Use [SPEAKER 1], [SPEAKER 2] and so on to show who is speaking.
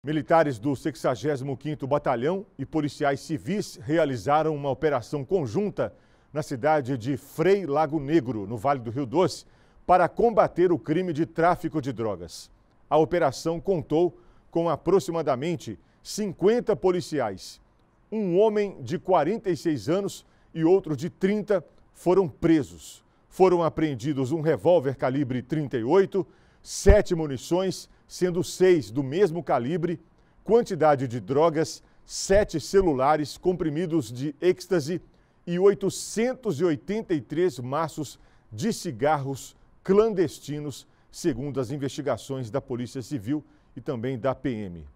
[SPEAKER 1] Militares do 65º Batalhão e policiais civis realizaram uma operação conjunta na cidade de Frei Lago Negro, no Vale do Rio Doce, para combater o crime de tráfico de drogas. A operação contou com aproximadamente 50 policiais. Um homem de 46 anos e outro de 30 foram presos. Foram apreendidos um revólver calibre 38, sete munições sendo seis do mesmo calibre, quantidade de drogas, sete celulares, comprimidos de êxtase e 883 maços de cigarros clandestinos, segundo as investigações da Polícia Civil e também da PM.